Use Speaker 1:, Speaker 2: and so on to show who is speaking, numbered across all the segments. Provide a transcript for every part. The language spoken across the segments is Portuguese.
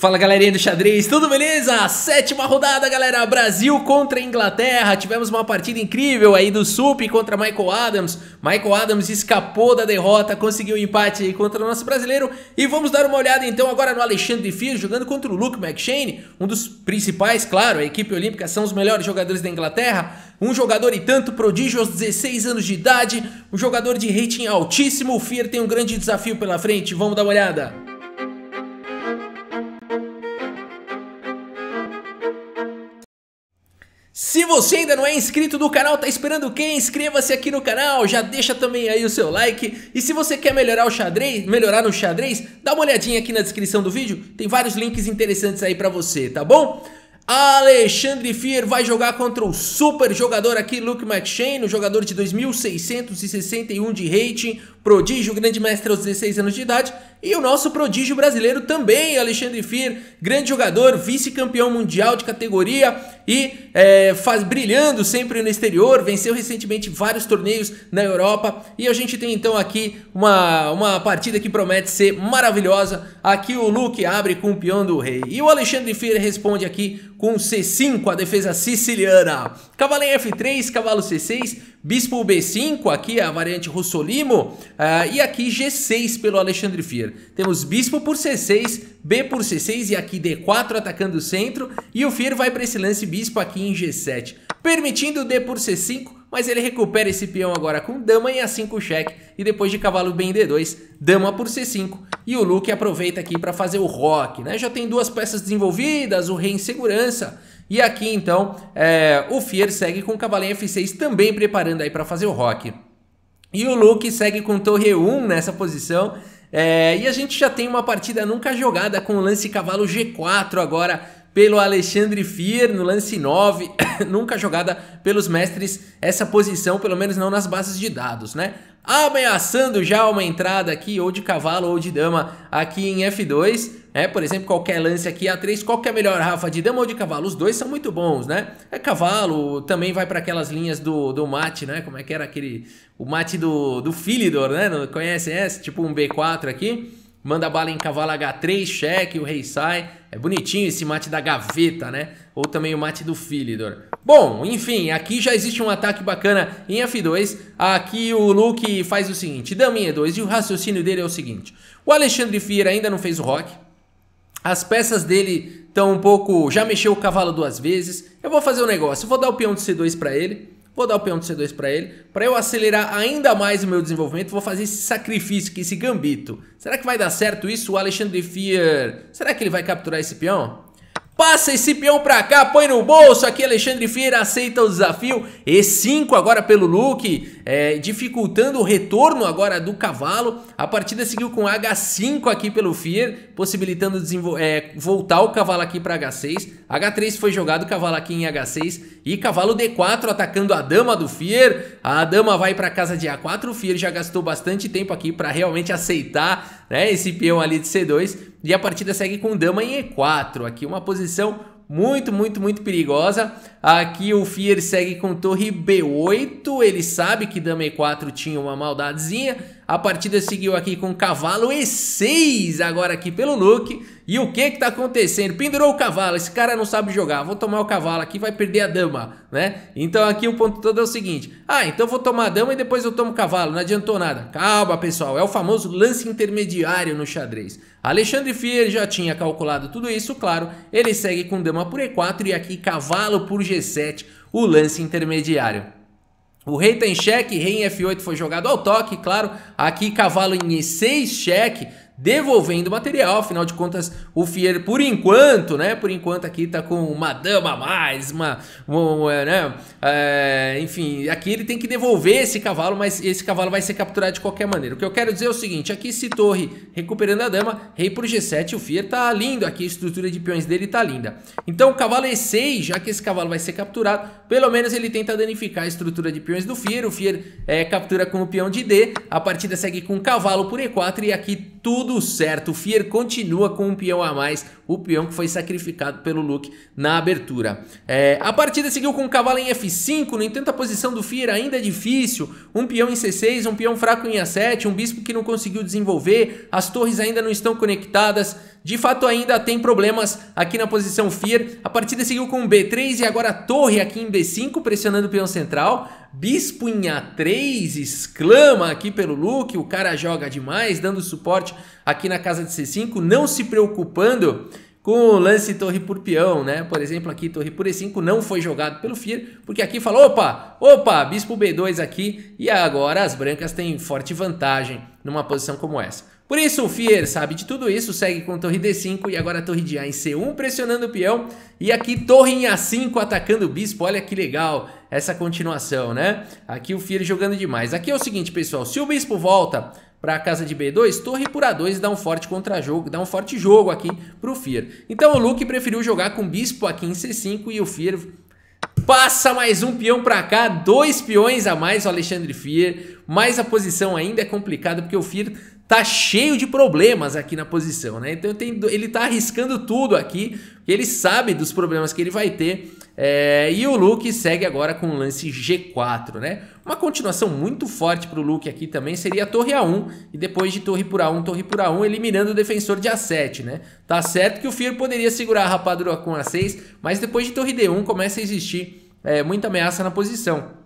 Speaker 1: Fala galerinha do xadrez, tudo beleza? Sétima rodada, galera. Brasil contra Inglaterra. Tivemos uma partida incrível aí do Sup contra Michael Adams. Michael Adams escapou da derrota, conseguiu um empate contra o nosso brasileiro. E vamos dar uma olhada então agora no Alexandre Fier jogando contra o Luke McShane, um dos principais, claro, a equipe olímpica são os melhores jogadores da Inglaterra. Um jogador e tanto prodígio aos 16 anos de idade, um jogador de rating altíssimo. O Fier tem um grande desafio pela frente. Vamos dar uma olhada. Se você ainda não é inscrito do canal, tá esperando o quê? Inscreva-se aqui no canal, já deixa também aí o seu like. E se você quer melhorar o xadrez, melhorar no xadrez, dá uma olhadinha aqui na descrição do vídeo, tem vários links interessantes aí para você, tá bom? Alexandre Fier vai jogar contra o super jogador aqui, Luke McShane, o jogador de 2.661 de rating, prodígio, grande mestre aos 16 anos de idade, e o nosso prodígio brasileiro também, Alexandre Fir, grande jogador, vice-campeão mundial de categoria e é, faz brilhando sempre no exterior, venceu recentemente vários torneios na Europa. E a gente tem então aqui uma, uma partida que promete ser maravilhosa. Aqui o Luke abre com o peão do rei. E o Alexandre Fir responde aqui com C5, a defesa siciliana. Cavalo em F3, cavalo C6 Bispo B5, aqui a variante Russolimo, uh, e aqui G6 pelo Alexandre Fier. Temos Bispo por C6, B por C6 e aqui D4 atacando o centro, e o Fier vai para esse lance Bispo aqui em G7, permitindo D por C5, mas ele recupera esse peão agora com dama e a assim 5 cheque, e depois de cavalo bem d2, dama por c5, e o Luke aproveita aqui para fazer o rock, né? Já tem duas peças desenvolvidas, o rei em segurança, e aqui então é, o Fier segue com o em f6 também preparando aí para fazer o rock. E o Luke segue com torre 1 nessa posição, é, e a gente já tem uma partida nunca jogada com o lance cavalo g4 agora, pelo Alexandre Fier no lance 9, nunca jogada pelos mestres essa posição, pelo menos não nas bases de dados, né? Ameaçando já uma entrada aqui, ou de cavalo ou de dama, aqui em F2, né? Por exemplo, qualquer lance aqui A3, qual que é melhor, Rafa, de dama ou de cavalo? Os dois são muito bons, né? É cavalo, também vai para aquelas linhas do, do mate, né? Como é que era aquele... O mate do, do Philidor, né? Conhecem essa? Tipo um B4 aqui. Manda bala em cavalo H3, cheque, o rei sai. É bonitinho esse mate da gaveta, né? Ou também o mate do Philidor. Bom, enfim, aqui já existe um ataque bacana em F2. Aqui o Luke faz o seguinte, dama em E2. E o raciocínio dele é o seguinte. O Alexandre Fier ainda não fez o rock. As peças dele estão um pouco... Já mexeu o cavalo duas vezes. Eu vou fazer um negócio. Eu vou dar o peão de C2 para ele. Vou dar o peão de C2 para ele. Para eu acelerar ainda mais o meu desenvolvimento, vou fazer esse sacrifício aqui, esse gambito. Será que vai dar certo isso? O Alexandre Fier... Será que ele vai capturar esse peão? Passa esse peão pra cá, põe no bolso aqui, Alexandre Fier aceita o desafio. E5 agora pelo Luke é, dificultando o retorno agora do cavalo. A partida seguiu com H5 aqui pelo Fier, possibilitando é, voltar o cavalo aqui para H6. H3 foi jogado, cavalo aqui em H6 e cavalo D4 atacando a dama do Fier. A dama vai para casa de A4, o Fier já gastou bastante tempo aqui para realmente aceitar né, esse peão ali de C2. E a partida segue com dama em E4, aqui uma posição muito, muito, muito perigosa. Aqui o Fier segue com torre B8, ele sabe que dama E4 tinha uma maldadezinha. A partida seguiu aqui com cavalo E6, agora aqui pelo Luke. E o que que tá acontecendo? Pendurou o cavalo, esse cara não sabe jogar. Vou tomar o cavalo aqui, vai perder a dama, né? Então aqui o ponto todo é o seguinte. Ah, então vou tomar a dama e depois eu tomo o cavalo, não adiantou nada. Calma, pessoal, é o famoso lance intermediário no xadrez. Alexandre Fier já tinha calculado tudo isso, claro. Ele segue com dama por E4 e aqui cavalo por g G7, o lance intermediário. O rei tem tá cheque, rei em F8 foi jogado ao toque, claro. Aqui cavalo em E6 cheque, devolvendo material, afinal de contas o Fier por enquanto, né, por enquanto aqui tá com uma dama a mais, uma, uma né, é, enfim, aqui ele tem que devolver esse cavalo, mas esse cavalo vai ser capturado de qualquer maneira. O que eu quero dizer é o seguinte, aqui se torre recuperando a dama, rei por G7, o Fier tá lindo aqui, a estrutura de peões dele tá linda. Então o cavalo é E6, já que esse cavalo vai ser capturado, pelo menos ele tenta danificar a estrutura de peões do Fier, o Fier é, captura com o peão de D, a partida segue com o cavalo por E4 e aqui tudo tudo certo. O Fier continua com um peão a mais, o peão que foi sacrificado pelo Luke na abertura. É, a partida seguiu com o cavalo em F5, no entanto a posição do Fier ainda é difícil. Um peão em C6, um peão fraco em A7, um bispo que não conseguiu desenvolver, as torres ainda não estão conectadas. De fato, ainda tem problemas aqui na posição Fear. A partida seguiu com B3 e agora Torre aqui em B5, pressionando o peão central. Bispo em A3, exclama aqui pelo Luke. O cara joga demais, dando suporte aqui na casa de C5, não se preocupando com lance torre por peão, né? Por exemplo, aqui torre por E5 não foi jogado pelo Fear. porque aqui falou, opa, opa, bispo B2 aqui, e agora as brancas têm forte vantagem numa posição como essa. Por isso, o Fier sabe de tudo isso, segue com torre D5 e agora torre de A em C1 pressionando o peão. E aqui torre em A5 atacando o bispo, olha que legal essa continuação, né? Aqui o Fier jogando demais. Aqui é o seguinte, pessoal, se o bispo volta para a casa de B2, torre por A2 dá um forte contra-jogo, dá um forte jogo aqui para o Fier. Então o Luke preferiu jogar com bispo aqui em C5 e o Fier passa mais um peão para cá, dois peões a mais o Alexandre Fier, mas a posição ainda é complicada porque o Fier tá cheio de problemas aqui na posição, né? Então tem, ele tá arriscando tudo aqui, porque ele sabe dos problemas que ele vai ter. É, e o Luke segue agora com o lance G4, né? Uma continuação muito forte para o Luke aqui também seria torre A1 e depois de torre por A1, torre por A1, eliminando o defensor de A7, né? Tá certo que o Fear poderia segurar a rapadura com A6, mas depois de torre D1 começa a existir é, muita ameaça na posição.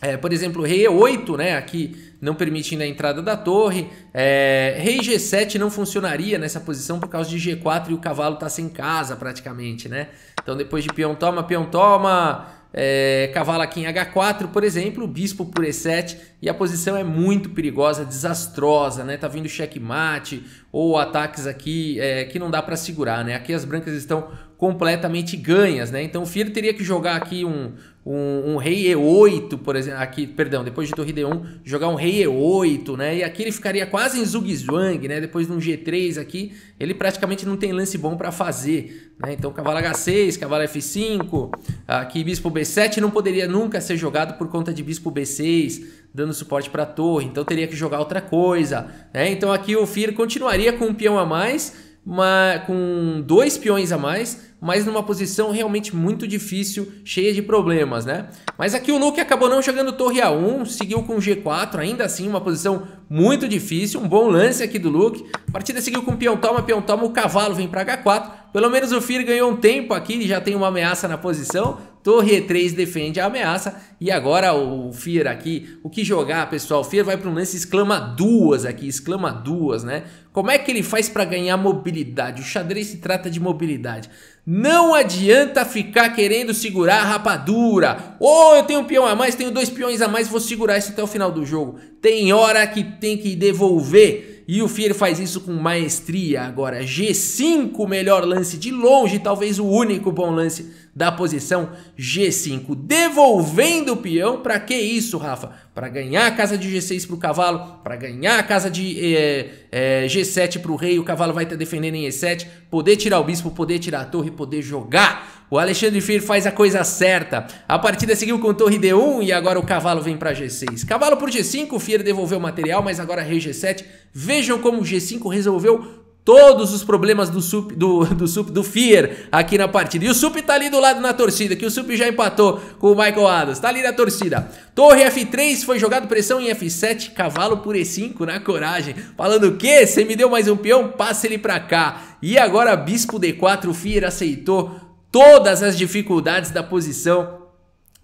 Speaker 1: É, por exemplo, rei E8, né, aqui não permitindo a entrada da torre. É, rei G7 não funcionaria nessa posição por causa de G4 e o cavalo está sem casa praticamente, né? Então depois de peão toma, peão toma, é, cavalo aqui em H4, por exemplo, bispo por E7 e a posição é muito perigosa, desastrosa, né? Tá vindo checkmate, ou ataques aqui é, que não dá para segurar, né? Aqui as brancas estão completamente ganhas, né? Então o Fier teria que jogar aqui um, um, um, rei e8, por exemplo, aqui, perdão, depois de torre d1, jogar um rei e8, né? E aqui ele ficaria quase em zugzwang, né? Depois de um g3 aqui, ele praticamente não tem lance bom para fazer, né? Então cavalo h6, cavalo f5, aqui bispo b7 não poderia nunca ser jogado por conta de bispo b6, dando suporte para a torre, então teria que jogar outra coisa. Né? Então aqui o Fear continuaria com um peão a mais, uma, com dois peões a mais, mas numa posição realmente muito difícil, cheia de problemas, né? Mas aqui o Luke acabou não jogando torre A1, seguiu com G4, ainda assim uma posição muito difícil, um bom lance aqui do Luke. A partida seguiu com peão toma, peão toma, o cavalo vem para H4, pelo menos o Fir ganhou um tempo aqui, já tem uma ameaça na posição. Torre E3 defende a ameaça. E agora o Fir aqui, o que jogar, pessoal? O Fir vai para um lance exclama duas aqui, exclama duas, né? Como é que ele faz para ganhar mobilidade? O xadrez se trata de mobilidade. Não adianta ficar querendo segurar a rapadura. Ou oh, eu tenho um peão a mais, tenho dois peões a mais, vou segurar isso até o final do jogo. Tem hora que tem que devolver. E o Fier faz isso com maestria agora. G5, melhor lance de longe, talvez o único bom lance da posição G5. Devolvendo o peão, para que isso, Rafa? Para ganhar a casa de G6 pro cavalo, para ganhar a casa de é, é, G7 pro rei, o cavalo vai estar tá defendendo em E7, poder tirar o bispo, poder tirar a torre, poder jogar o Alexandre Fir faz a coisa certa. A partida seguiu com torre D1 e agora o cavalo vem para G6. Cavalo por G5, o Fir devolveu o material, mas agora rei G7. Vejam como o G5 resolveu todos os problemas do sup do, do sup do Fear aqui na partida. E o sup tá ali do lado na torcida, que o sup já empatou com o Michael Adams. Tá ali na torcida. Torre F3 foi jogado pressão em F7, cavalo por E5 na coragem. Falando o quê? Você me deu mais um peão? Passa ele pra cá. E agora bispo D4, o Fear aceitou todas as dificuldades da posição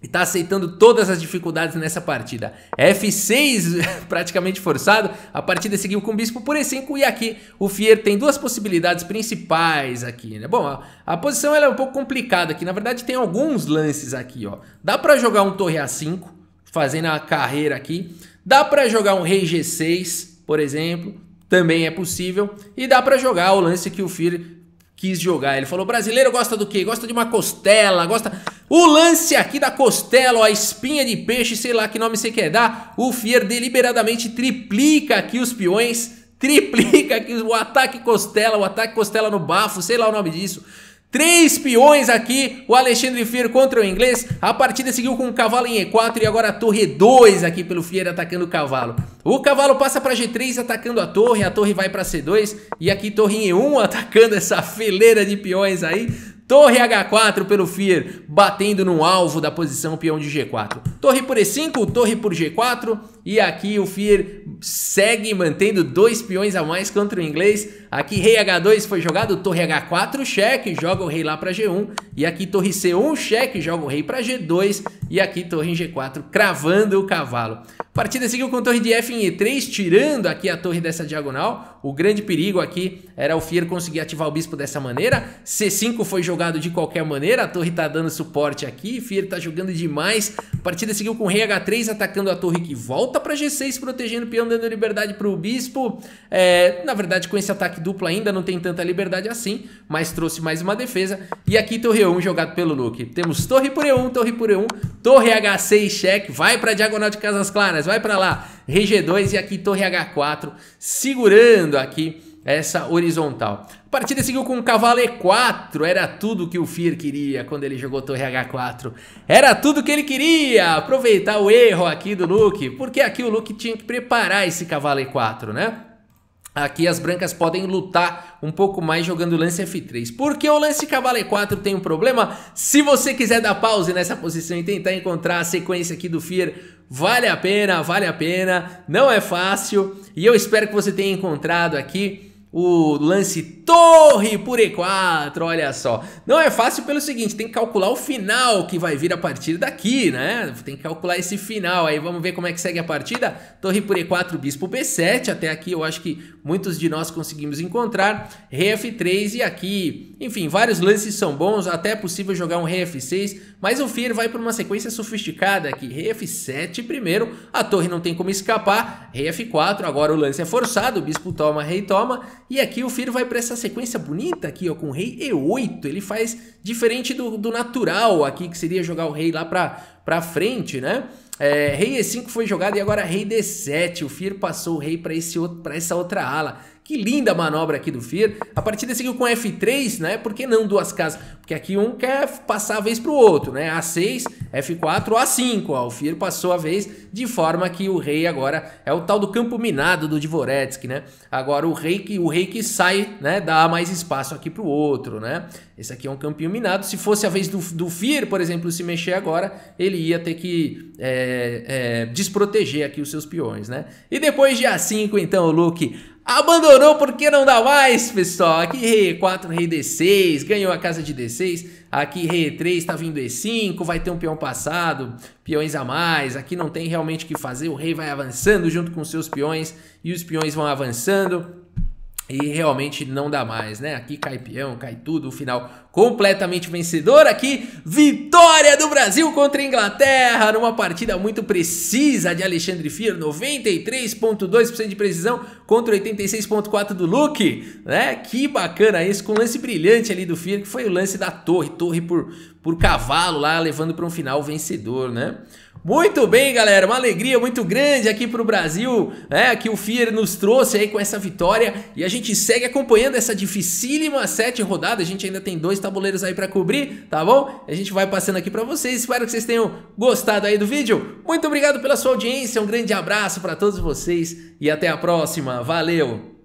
Speaker 1: e tá aceitando todas as dificuldades nessa partida. F6 praticamente forçado, a partida seguiu com o bispo por E5 e aqui o Fier tem duas possibilidades principais aqui, né? Bom, a, a posição é um pouco complicada aqui, na verdade tem alguns lances aqui, ó. Dá para jogar um torre A5, fazendo a carreira aqui. Dá para jogar um rei G6, por exemplo, também é possível. E dá para jogar o lance que o Fier quis jogar. Ele falou: brasileiro gosta do quê? Gosta de uma costela, gosta. O lance aqui da costela, ó, a espinha de peixe, sei lá que nome você quer dar. O Fier deliberadamente triplica aqui os peões, triplica aqui o ataque costela, o ataque costela no bafo, sei lá o nome disso. Três peões aqui, o Alexandre Fier contra o inglês. A partida seguiu com o cavalo em E4 e agora a torre 2 é aqui pelo Fier atacando o cavalo. O cavalo passa para G3 atacando a torre, a torre vai para C2 e aqui torre em E1 atacando essa fileira de peões aí. Torre H4 pelo Fier, batendo no alvo da posição peão de G4. Torre por E5, torre por G4, e aqui o Fier segue mantendo dois peões a mais contra o inglês. Aqui rei H2 foi jogado, torre H4 cheque, joga o rei lá para G1. E aqui torre C1 cheque, joga o rei para G2. E aqui torre em G4 cravando o cavalo. Partida seguiu com torre de F em E3, tirando aqui a torre dessa diagonal. O grande perigo aqui era o Fier conseguir ativar o bispo dessa maneira. C5 foi jogado de qualquer maneira, a torre tá dando suporte aqui. Fier tá jogando demais. Partida seguiu com rei H3 atacando a torre que volta volta para G6 protegendo o peão, dando liberdade para o bispo. É, na verdade, com esse ataque duplo ainda não tem tanta liberdade assim, mas trouxe mais uma defesa. E aqui torre E1 jogado pelo Luke. Temos torre por E1, torre por E1, torre H6 cheque, vai para diagonal de Casas Claras, vai para lá. Rg2 e aqui torre H4, segurando aqui essa horizontal. A partida seguiu com o cavalo E4, era tudo que o Fir queria quando ele jogou torre H4. Era tudo que ele queria, aproveitar o erro aqui do Luke, porque aqui o Luke tinha que preparar esse cavalo E4, né? Aqui as brancas podem lutar um pouco mais jogando lance F3. Porque o lance cavalo E4 tem um problema? Se você quiser dar pause nessa posição e tentar encontrar a sequência aqui do Fear, vale a pena, vale a pena. Não é fácil e eu espero que você tenha encontrado aqui o lance torre por E4, olha só. Não é fácil pelo seguinte, tem que calcular o final que vai vir a partir daqui, né? Tem que calcular esse final, aí vamos ver como é que segue a partida. Torre por E4, bispo B7, até aqui eu acho que muitos de nós conseguimos encontrar. Rei F3 e aqui, enfim, vários lances são bons, até é possível jogar um Rei F6, mas o Fier vai para uma sequência sofisticada aqui. Rei F7 primeiro, a torre não tem como escapar. Rei F4, agora o lance é forçado, o bispo toma, rei toma, e aqui o Fier vai para essa essa sequência bonita aqui, ó, com o rei E8. Ele faz diferente do, do natural aqui, que seria jogar o rei lá pra, pra frente, né? É, rei E5 foi jogado e agora rei D7. O Fir passou o rei para essa outra ala. Que linda manobra aqui do Fear. A partida seguiu com F3, né? Por que não duas casas? Porque aqui um quer passar a vez pro outro, né? A6, F4, A5. Ó. O Fear passou a vez de forma que o rei agora é o tal do campo minado do Dvoretsky, né? Agora o rei que, o rei que sai, né? Dá mais espaço aqui pro outro, né? Esse aqui é um campinho minado. Se fosse a vez do, do Fear, por exemplo, se mexer agora, ele ia ter que é, é, desproteger aqui os seus peões, né? E depois de A5, então, o Luke Abandonou porque não dá mais, pessoal. Aqui rei 4 rei D6, ganhou a casa de D6. Aqui rei 3 tá vindo E5, vai ter um peão passado, peões a mais. Aqui não tem realmente o que fazer, o rei vai avançando junto com seus peões e os peões vão avançando. E realmente não dá mais, né? Aqui cai peão, cai tudo. O final completamente vencedor aqui. Vitória do Brasil contra a Inglaterra numa partida muito precisa de Alexandre Fier, 93.2% de precisão contra 86.4 do Luke, né? Que bacana isso com um lance brilhante ali do Fier, que foi o lance da torre, torre por por cavalo lá, levando para um final vencedor, né? Muito bem, galera, uma alegria muito grande aqui para o Brasil, né, que o Fier nos trouxe aí com essa vitória e a gente segue acompanhando essa dificílima sete rodada, a gente ainda tem dois tabuleiros aí para cobrir, tá bom? A gente vai passando aqui para vocês, espero que vocês tenham gostado aí do vídeo, muito obrigado pela sua audiência, um grande abraço para todos vocês e até a próxima, valeu!